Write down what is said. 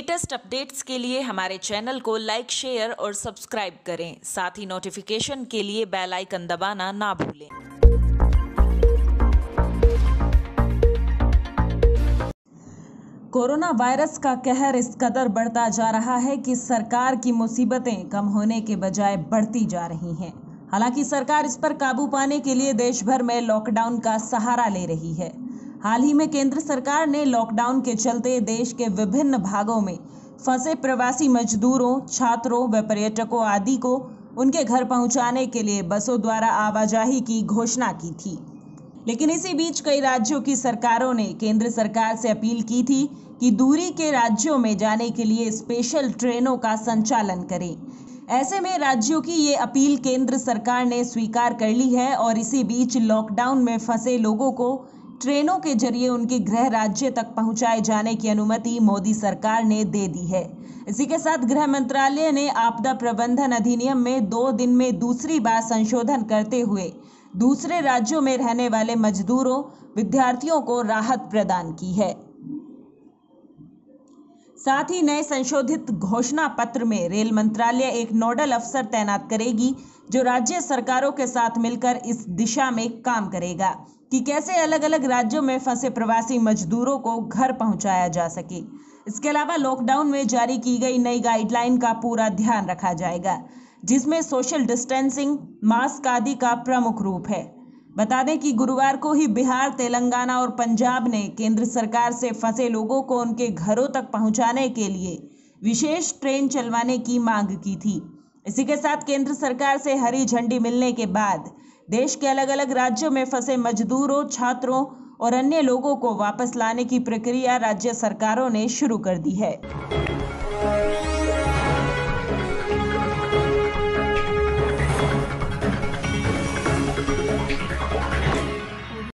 latest updates के लिए हमारे चैनल को लाइक शेयर और सब्सक्राइब करें साथ ही नोटिफिकेशन के लिए बेल आइकन दबाना ना भूलें कोरोना वायरस का कहर इस कदर बढ़ता जा रहा है कि सरकार की मुसीबतें कम होने के बजाय बढ़ती जा रही हैं हालांकि सरकार इस पर काबू पाने के लिए देश भर में लॉकडाउन का सहारा ले रही है हाल ही में केंद्र सरकार ने लॉकडाउन के चलते देश के विभिन्न भागों में फंसे प्रवासी मजदूरों छात्रों व पर्यटकों आदि को उनके घर पहुंचाने के लिए बसों द्वारा आवाजाही की घोषणा की थी लेकिन इसी बीच कई राज्यों की सरकारों ने केंद्र सरकार से अपील की थी कि दूरी के राज्यों में जाने के लिए स्पेशल ट्रेनों का संचालन करें ऐसे में राज्यों की ये अपील केंद्र सरकार ने स्वीकार कर ली है और इसी बीच लॉकडाउन में फंसे लोगों को ट्रेनों के जरिए उनके गृह राज्य तक पहुंचाए जाने की अनुमति मोदी सरकार ने दे दी है इसी के साथ गृह मंत्रालय ने आपदा प्रबंधन अधिनियम में दो दिन में दूसरी बार संशोधन करते हुए दूसरे राज्यों में रहने वाले मजदूरों विद्यार्थियों को राहत प्रदान की है साथ ही नए संशोधित घोषणा पत्र में रेल मंत्रालय एक नोडल अफसर तैनात करेगी जो राज्य सरकारों के साथ मिलकर इस दिशा में काम करेगा कि कैसे अलग अलग राज्यों में फंसे प्रवासी मजदूरों को घर पहुंचाया जा सके इसके अलावा लॉकडाउन में जारी की गई नई गाइडलाइन का पूरा ध्यान रखा जाएगा जिसमें सोशल डिस्टेंसिंग मास्क आदि का प्रमुख रूप है बता दें कि गुरुवार को ही बिहार तेलंगाना और पंजाब ने केंद्र सरकार से फंसे लोगों को उनके घरों तक पहुंचाने के लिए विशेष ट्रेन चलवाने की मांग की थी इसी के साथ केंद्र सरकार से हरी झंडी मिलने के बाद देश के अलग अलग राज्यों में फंसे मजदूरों छात्रों और अन्य लोगों को वापस लाने की प्रक्रिया राज्य सरकारों ने शुरू कर दी है